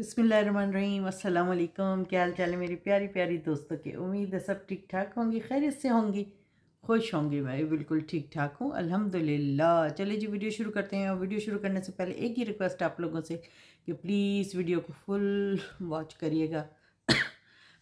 बसमीम अल्लाम क्या हाल चाल है मेरी प्यारी प्यारी दोस्तों की उम्मीद है सब ठीक ठाक होंगी खैरियत से होंगी खुश होंगी मैं बिल्कुल ठीक ठाक हूँ अल्हम्दुलिल्लाह चले जी वीडियो शुरू करते हैं और वीडियो शुरू करने से पहले एक ही रिक्वेस्ट आप लोगों से कि प्लीज़ वीडियो को फुल वॉच करिएगा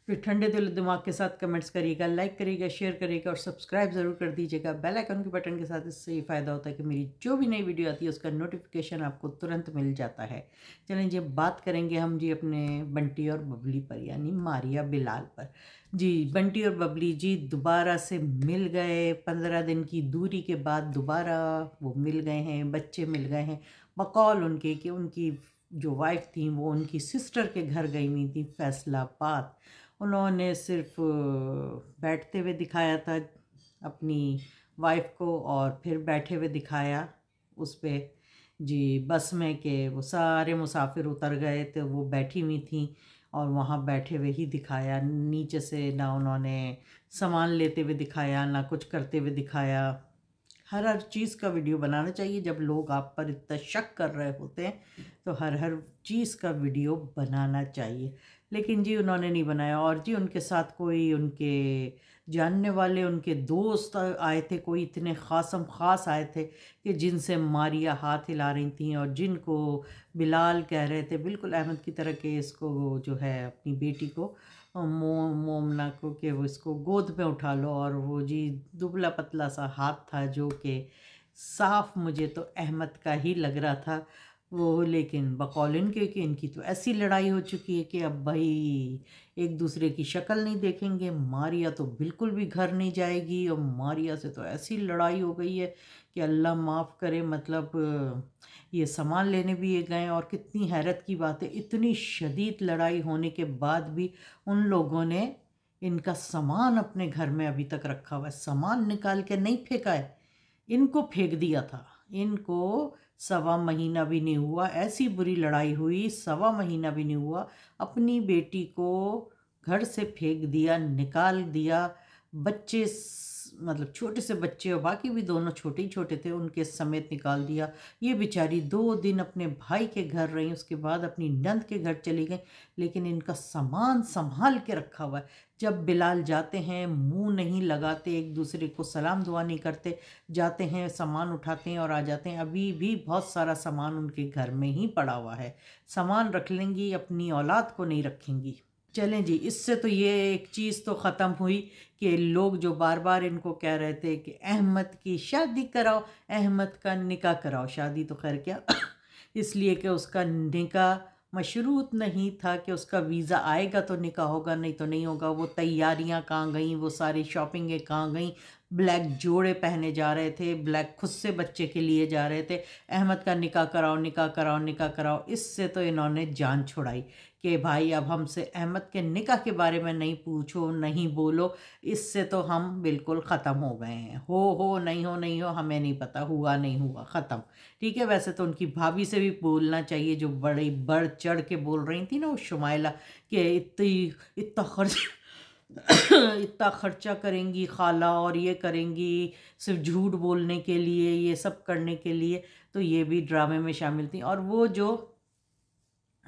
फिर ठंडे दिल दिमाग के साथ कमेंट्स करिएगा लाइक करिएगा शेयर करिएगा और सब्सक्राइब ज़रूर कर दीजिएगा बेल आइकन के बटन के साथ इससे ये फ़ायदा होता है कि मेरी जो भी नई वीडियो आती है उसका नोटिफिकेशन आपको तुरंत मिल जाता है चलें जी बात करेंगे हम जी अपने बंटी और बबली पर यानी मारिया बिलाल पर जी बंटी और बबली जी दोबारा से मिल गए पंद्रह दिन की दूरी के बाद दोबारा वो मिल गए हैं बच्चे मिल गए हैं बकौल उनके कि उनकी जो वाइफ थी वो उनकी सिस्टर के घर गई हुई थी फैसलाबाद उन्होंने सिर्फ बैठते हुए दिखाया था अपनी वाइफ को और फिर बैठे हुए दिखाया उस पर जी बस में के वो सारे मुसाफिर उतर गए थे तो वो बैठी हुई थी और वहाँ बैठे हुए ही दिखाया नीचे से ना उन्होंने सामान लेते हुए दिखाया ना कुछ करते हुए दिखाया हर हर चीज़ का वीडियो बनाना चाहिए जब लोग आप पर इतना शक कर रहे होते हैं तो हर हर चीज़ का वीडियो बनाना चाहिए लेकिन जी उन्होंने नहीं बनाया और जी उनके साथ कोई उनके जानने वाले उनके दोस्त आए थे कोई इतने खासम खास आए थे कि जिनसे मारिया हाथ हिला रही थी और जिनको बिलाल कह रहे थे बिल्कुल अहमद की तरह के इसको जो है अपनी बेटी को मोम मोमना को के उसको गोद में उठा लो और वो जी दुबला पतला सा हाथ था जो कि साफ मुझे तो अहमद का ही लग रहा था वो लेकिन बकौल इनके कि इनकी तो ऐसी लड़ाई हो चुकी है कि अब भाई एक दूसरे की शक्ल नहीं देखेंगे मारिया तो बिल्कुल भी घर नहीं जाएगी और मारिया से तो ऐसी लड़ाई हो गई है कि अल्लाह माफ़ करे मतलब ये सामान लेने भी ये गए और कितनी हैरत की बात है इतनी शदीद लड़ाई होने के बाद भी उन लोगों ने इनका सामान अपने घर में अभी तक रखा हुआ है सामान निकाल के नहीं फेंका है इनको फेंक दिया था इनको सवा महीना भी नहीं हुआ ऐसी बुरी लड़ाई हुई सवा महीना भी नहीं हुआ अपनी बेटी को घर से फेंक दिया निकाल दिया बच्चे मतलब छोटे से बच्चे और बाकी भी दोनों छोटे ही छोटे थे उनके समेत निकाल दिया ये बेचारी दो दिन अपने भाई के घर रही उसके बाद अपनी नंद के घर चली गई लेकिन इनका सामान संभाल के रखा हुआ है जब बिलाल जाते हैं मुंह नहीं लगाते एक दूसरे को सलाम दुआ नहीं करते जाते हैं सामान उठाते हैं और आ जाते हैं अभी भी बहुत सारा सामान उनके घर में ही पड़ा हुआ है सामान रख लेंगी अपनी औलाद को नहीं रखेंगी चलें जी इससे तो ये एक चीज़ तो ख़त्म हुई कि लोग जो बार बार इनको कह रहे थे कि अहमद की शादी कराओ अहमद का निका कराओ शादी तो खैर क्या इसलिए कि उसका निका मशरूत नहीं था कि उसका वीज़ा आएगा तो निका होगा नहीं तो नहीं होगा वो तैयारियां कहाँ गईं वो सारी शॉपिंगें कहाँ गईं ब्लैक जोड़े पहने जा रहे थे ब्लैक खुद से बच्चे के लिए जा रहे थे अहमद का निकाह कराओ निकाह कराओ निकाह कराओ इससे तो इन्होंने जान छुड़ाई कि भाई अब हमसे अहमद के निकाह के बारे में नहीं पूछो नहीं बोलो इससे तो हम बिल्कुल ख़त्म हो गए हैं हो हो नहीं हो नहीं हो हमें नहीं पता हुआ नहीं हुआ ख़त्म ठीक है वैसे तो उनकी भाभी से भी बोलना चाहिए जो बड़ी बढ़ चढ़ के बोल रही थी ना वो शुमाइला कि इतनी इतना खर्च इतना ख़र्चा करेंगी खाला और ये करेंगी सिर्फ झूठ बोलने के लिए ये सब करने के लिए तो ये भी ड्रामे में शामिल थी और वो जो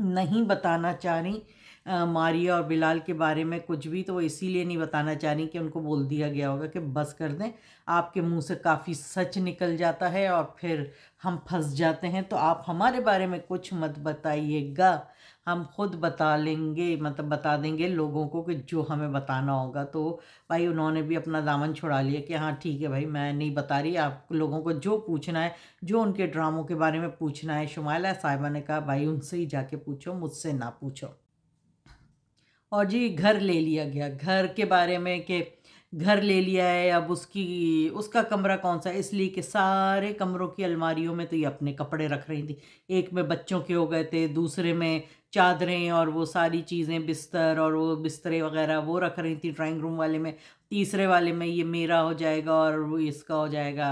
नहीं बताना चाह रही मारिया और बिलाल के बारे में कुछ भी तो वो इसीलिए नहीं बताना चाह रही कि उनको बोल दिया गया होगा कि बस कर दें आपके मुंह से काफ़ी सच निकल जाता है और फिर हम फंस जाते हैं तो आप हमारे बारे में कुछ मत बताइएगा हम खुद बता लेंगे मतलब बता देंगे लोगों को कि जो हमें बताना होगा तो भाई उन्होंने भी अपना दामन छुड़ा लिया कि हाँ ठीक है भाई मैं नहीं बता रही आप लोगों को जो पूछना है जो उनके ड्रामों के बारे में पूछना है शुमाला साहिबा ने कहा भाई उनसे ही जाके पूछो मुझसे ना पूछो और जी घर ले लिया गया घर के बारे में कि घर ले लिया है अब उसकी उसका कमरा कौन सा है इसलिए कि सारे कमरों की अलमारियों में तो ये अपने कपड़े रख रही थी एक में बच्चों के हो गए थे दूसरे में चादरें और वो सारी चीज़ें बिस्तर और वो बिस्तरे वगैरह वो रख रही थी ड्राइंग रूम वाले में तीसरे वाले में ये मेरा हो जाएगा और इसका हो जाएगा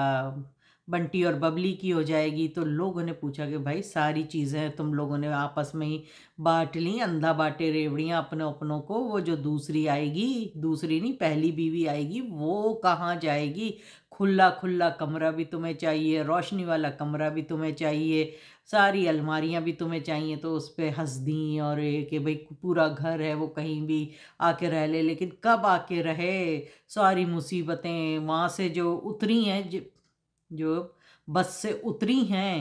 बंटी और बबली की हो जाएगी तो लोगों ने पूछा कि भाई सारी चीज़ें तुम लोगों ने आपस में ही बांट ली अंधा बाटे रेवड़ियाँ अपनों अपनों को वो जो दूसरी आएगी दूसरी नहीं पहली बीवी आएगी वो कहाँ जाएगी खुला खुला कमरा भी तुम्हें चाहिए रोशनी वाला कमरा भी तुम्हें चाहिए सारी अलमारियाँ भी तुम्हें चाहिए तो उस पर हंस दी और ये कि भाई पूरा घर है वो कहीं भी आके रह ले लेकिन कब आके रहे सारी मुसीबतें वहाँ से जो उतरी हैं जो बस से उतरी हैं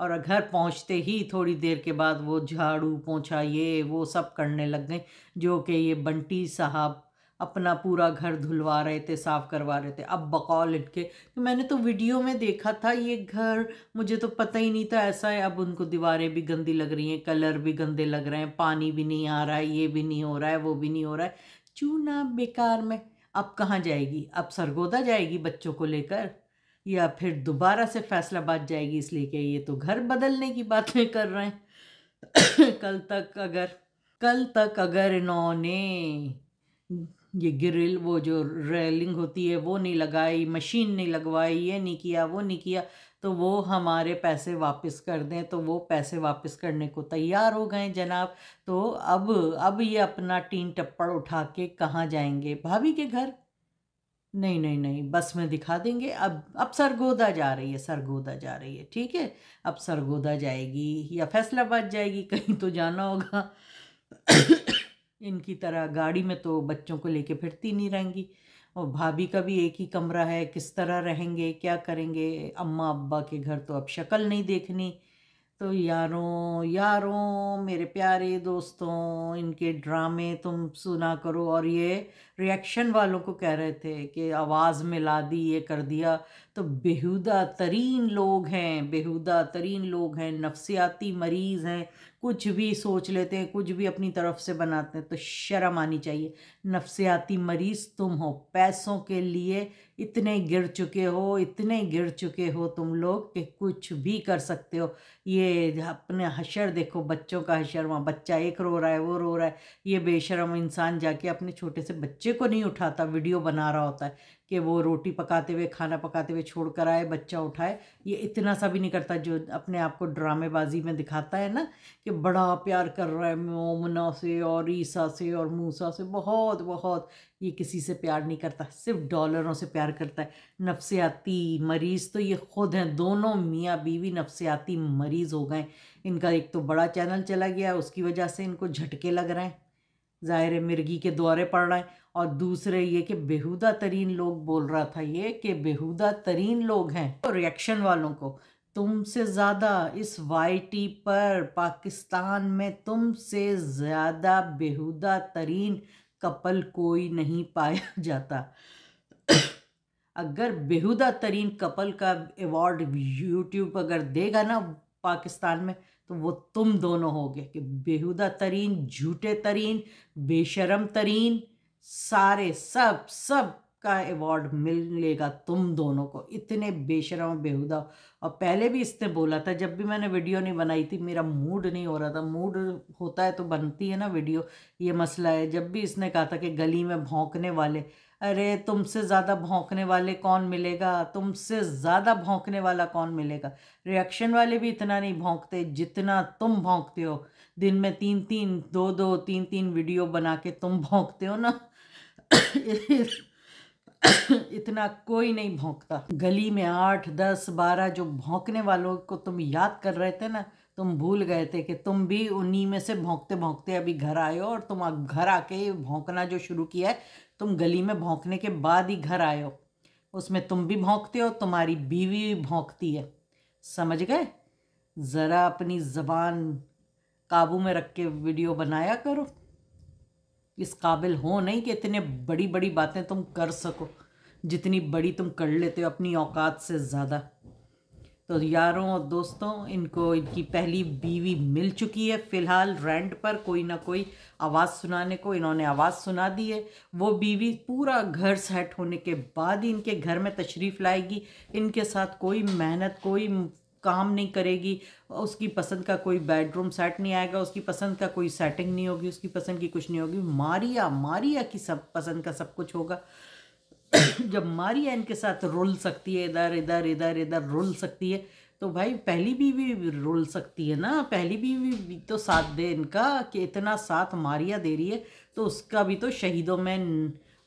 और घर पहुंचते ही थोड़ी देर के बाद वो झाड़ू पोछा ये वो सब करने लग गए जो कि ये बंटी साहब अपना पूरा घर धुलवा रहे थे साफ़ करवा रहे थे अब बकौल इनके तो मैंने तो वीडियो में देखा था ये घर मुझे तो पता ही नहीं था ऐसा है अब उनको दीवारें भी गंदी लग रही हैं कलर भी गंदे लग रहे हैं पानी भी नहीं आ रहा है ये भी नहीं हो रहा है वो भी नहीं हो रहा है चूना बेकार में अब कहाँ जाएगी अब सरगोदा जाएगी बच्चों को लेकर या फिर दोबारा से फ़ैसला बात जाएगी इसलिए कि ये तो घर बदलने की बातें कर रहे हैं कल तक अगर कल तक अगर इन्होंने ये ग्रिल वो जो रेलिंग होती है वो नहीं लगाई मशीन नहीं लगवाई ये नहीं किया वो नहीं किया तो वो हमारे पैसे वापस कर दें तो वो पैसे वापस करने को तैयार हो गए जनाब तो अब अब ये अपना टीन टप्पड़ उठा के कहाँ जाएंगे भाभी के घर नहीं, नहीं, नहीं, बस में दिखा देंगे। अब अब सरगोदा जा रही है सरगोदा जा रही है, ठीक है? अब सरगोदा जाएगी या फैसलाबाद जाएगी, कहीं तो जाना होगा। इनकी तरह गाड़ी में तो बच्चों को लेके फिरती नहीं रहेंगी और भाभी का भी एक ही कमरा है, किस तरह रहेंगे, क्या करेंगे? अम्मा-अब्बा के घर तो अब शक्ल नहीं देखनी। तो यारों यारों मेरे प्यारे दोस्तों इनके ड्रामे तुम सुना करो और ये रिएक्शन वालों को कह रहे थे कि आवाज़ मिला दी ये कर दिया तो बेहुदा तरीन लोग हैं बेहुदा तरीन लोग हैं नफसियाती मरीज़ हैं कुछ भी सोच लेते हैं कुछ भी अपनी तरफ से बनाते हैं तो शर्म आनी चाहिए नफसियाती मरीज़ तुम हो पैसों के लिए इतने गिर चुके हो इतने गिर चुके हो तुम लोग कि कुछ भी कर सकते हो ये अपने हशर देखो बच्चों का हशर वहाँ बच्चा एक रो रहा है वो रो रहा है ये बेशरम इंसान जाके अपने छोटे से बच्चे को नहीं उठाता वीडियो बना रहा होता है कि वो रोटी पकाते हुए खाना पकाते हुए छोड़ कर आए बच्चा उठाए ये इतना सा भी नहीं करता जो अपने आप को ड्रामेबाजी में दिखाता है ना कि बड़ा प्यार कर रहा है मोमना से और ईसा से और मूसा से बहुत बहुत ये किसी से प्यार नहीं करता सिर्फ डॉलरों से प्यार करता है नफसियाती मरीज़ तो ये खुद हैं दोनों मियाँ बीवी नफसियाती मरीज़ मरीज़ हो गए इनका एक तो बड़ा चैनल चला गया उसकी वजह से इनको झटके लग रहे हैं ज़ाहिर है मिर्गी के दौरे पड़ रहे हैं और दूसरे ये कि बेहुदा तरीन लोग बोल रहा था ये कि बेहुदा तरीन लोग हैं तो रिएक्शन वालों को तुमसे ज़्यादा इस वाई पर पाकिस्तान में तुमसे ज़्यादा बेहुदा तरीन कपल कोई नहीं पाया जाता अगर बेहुदा तरीन कपल का अवार्ड यूट्यूब अगर देगा ना पाकिस्तान में तो वो तुम दोनों होगे कि बेहुदा तरीन झूठे तरीन बेशरम तरीन सारे सब सब का अवार्ड मिलेगा तुम दोनों को इतने बेशरम बेहुदा और पहले भी इसने बोला था जब भी मैंने वीडियो नहीं बनाई थी मेरा मूड नहीं हो रहा था मूड होता है तो बनती है ना वीडियो ये मसला है जब भी इसने कहा था कि गली में भोंकने वाले अरे तुमसे ज़्यादा भौंकने वाले कौन मिलेगा तुमसे ज़्यादा भौंकने वाला कौन मिलेगा रिएक्शन वाले भी इतना नहीं भौंकते जितना तुम भौंकते हो दिन में तीन तीन दो दो तीन तीन वीडियो बना के तुम भौंकते हो ना इतना कोई नहीं भौंकता गली में आठ दस बारह जो भौंकने वालों को तुम याद कर रहे थे ना तुम भूल गए थे कि तुम भी उन्हीं में से भौंकते भौंकते अभी घर आए हो और तुम घर आके भौंकना जो शुरू किया है तुम गली में भौंकने के बाद ही घर आए हो उसमें तुम भी भौंकते हो तुम्हारी बीवी भी भौंकती है समझ गए ज़रा अपनी ज़बान काबू में रख के वीडियो बनाया करो इस काबिल हो नहीं कि इतने बड़ी बड़ी बातें तुम कर सको जितनी बड़ी तुम कर लेते हो अपनी औकात से ज़्यादा तो यारों और दोस्तों इनको इनकी पहली बीवी मिल चुकी है फ़िलहाल रेंट पर कोई ना कोई आवाज़ सुनाने को इन्होंने आवाज़ सुना दी है वो बीवी पूरा घर सेट होने के बाद ही इनके घर में तशरीफ़ लाएगी इनके साथ कोई मेहनत कोई काम नहीं करेगी उसकी पसंद का कोई बेडरूम सेट नहीं आएगा उसकी पसंद का कोई सेटिंग नहीं होगी उसकी पसंद की कुछ नहीं होगी मारिया मारिया की सब पसंद का सब कुछ होगा जब मारिया के साथ रोल सकती है इधर इधर इधर इधर रोल सकती है तो भाई पहली बीवी भी रोल सकती है ना पहली बीवी भी तो साथ दे इनका कि इतना साथ मारिया दे रही है तो उसका भी तो शहीदों में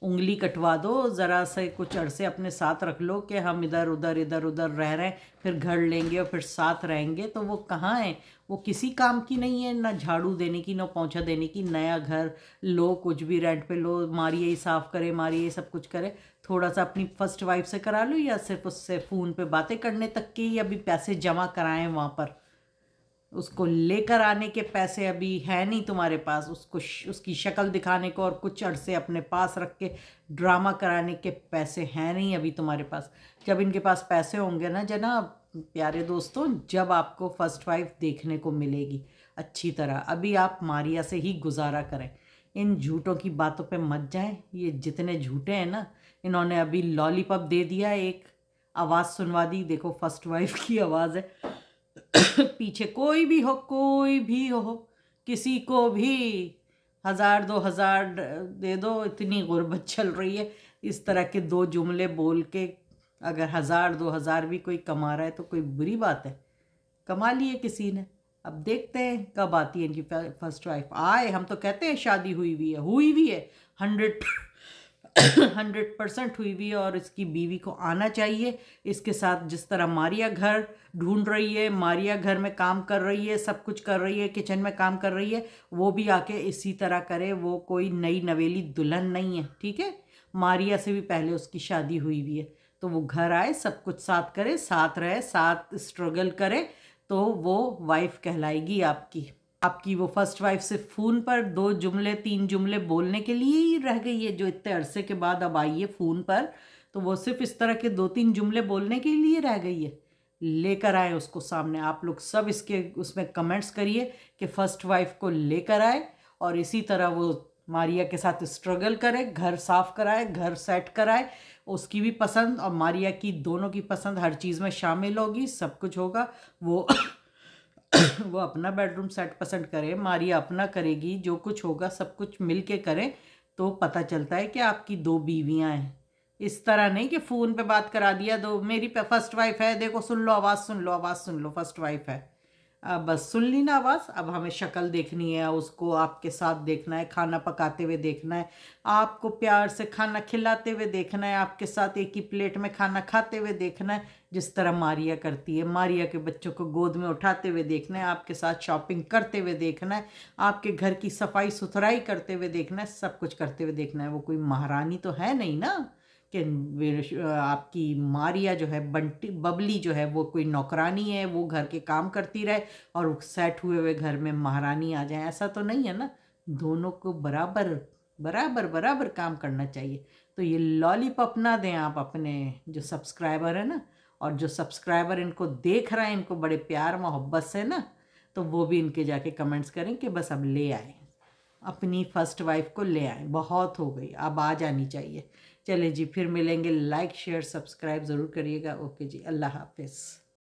उंगली कटवा दो ज़रा से कुछ अरसे अपने साथ रख लो कि हम इधर उधर इधर उधर रह रहे हैं फिर घर लेंगे और फिर साथ रहेंगे तो वो कहाँ है वो किसी काम की नहीं है ना झाड़ू देने की ना पहुँचा देने की नया घर लो कुछ भी रेंट पे लो मारिए ही साफ़ करे मारिए सब कुछ करे थोड़ा सा अपनी फर्स्ट वाइफ से करा लो या सिर्फ उससे फ़ोन पे बातें करने तक के ही अभी पैसे जमा कराएं वहाँ पर उसको लेकर आने के पैसे अभी है नहीं तुम्हारे पास उसको उसकी शक्ल दिखाने को और कुछ अरसे अपने पास रख के ड्रामा कराने के पैसे हैं नहीं अभी तुम्हारे पास जब इनके पास पैसे होंगे ना जना प्यारे दोस्तों जब आपको फर्स्ट वाइफ देखने को मिलेगी अच्छी तरह अभी आप मारिया से ही गुजारा करें इन झूठों की बातों पे मत जाएं ये जितने झूठे हैं ना इन्होंने अभी लॉलीपॉप दे दिया एक आवाज़ सुनवा दी देखो फर्स्ट वाइफ की आवाज़ है पीछे कोई भी हो कोई भी हो किसी को भी हज़ार दो हज़ार दे दो इतनी गुर्बत चल रही है इस तरह के दो जुमले बोल के अगर हज़ार दो हज़ार भी कोई कमा रहा है तो कोई बुरी बात है कमा लिए किसी ने अब देखते हैं कब आती है इनकी फर्स्ट वाइफ आए हम तो कहते हैं शादी हुई हुई है हुई भी है हंड्रेड हंड्रेड परसेंट हुई हुई है और इसकी बीवी को आना चाहिए इसके साथ जिस तरह मारिया घर ढूंढ रही है मारिया घर में काम कर रही है सब कुछ कर रही है किचन में काम कर रही है वो भी आके इसी तरह करे वो कोई नई नवेली दुल्हन नहीं है ठीक है मारिया से भी पहले उसकी शादी हुई हुई है तो वो घर आए सब कुछ साथ करे साथ रहे साथ स्ट्रगल करे तो वो वाइफ कहलाएगी आपकी आपकी वो फर्स्ट वाइफ से फ़ोन पर दो जुमले तीन जुमले बोलने के लिए ही रह गई है जो इतने अरसे के बाद अब आई है फ़ोन पर तो वो सिर्फ इस तरह के दो तीन जुमले बोलने के लिए रह गई है लेकर आए उसको सामने आप लोग सब इसके उसमें कमेंट्स करिए कि फ़र्स्ट वाइफ को लेकर आए और इसी तरह वो मारिया के साथ स्ट्रगल करे घर साफ कराए घर सेट कराए उसकी भी पसंद और मारिया की दोनों की पसंद हर चीज़ में शामिल होगी सब कुछ होगा वो वो अपना बेडरूम सेट पसंद करे मारिया अपना करेगी जो कुछ होगा सब कुछ मिल के करें तो पता चलता है कि आपकी दो बीवियाँ हैं इस तरह नहीं कि फ़ोन पे बात करा दिया दो मेरी फर्स्ट वाइफ है देखो सुन लो आवाज़ सुन लो आवाज़ सुन लो फर्स्ट वाइफ है बस सुन ली ना आवाज़ अब हमें शक्ल देखनी है उसको आपके साथ देखना है खाना पकाते हुए देखना है आपको प्यार से खाना खिलाते हुए देखना है आपके साथ एक ही प्लेट में खाना खाते हुए देखना है जिस तरह मारिया करती है मारिया के बच्चों को गोद में उठाते हुए देखना है आपके साथ शॉपिंग करते हुए देखना है आपके घर की सफाई सुथराई करते हुए देखना है सब कुछ करते हुए देखना है वो कोई महारानी तो है नहीं ना कि आपकी मारिया जो है बंटी बबली जो है वो कोई नौकरानी है वो घर के काम करती रहे और सेट हुए हुए घर में महारानी आ जाए ऐसा तो नहीं है ना दोनों को बराबर बराबर बराबर काम करना चाहिए तो ये लॉलीपॉप ना दें आप अपने जो सब्सक्राइबर है ना और जो सब्सक्राइबर इनको देख रहा है इनको बड़े प्यार मोहब्बत से ना तो वो भी इनके जाके कमेंट्स करें कि बस अब ले आए अपनी फर्स्ट वाइफ को ले आए बहुत हो गई अब आ जानी चाहिए चले जी फिर मिलेंगे लाइक शेयर सब्सक्राइब ज़रूर करिएगा ओके जी अल्लाह हाफिज़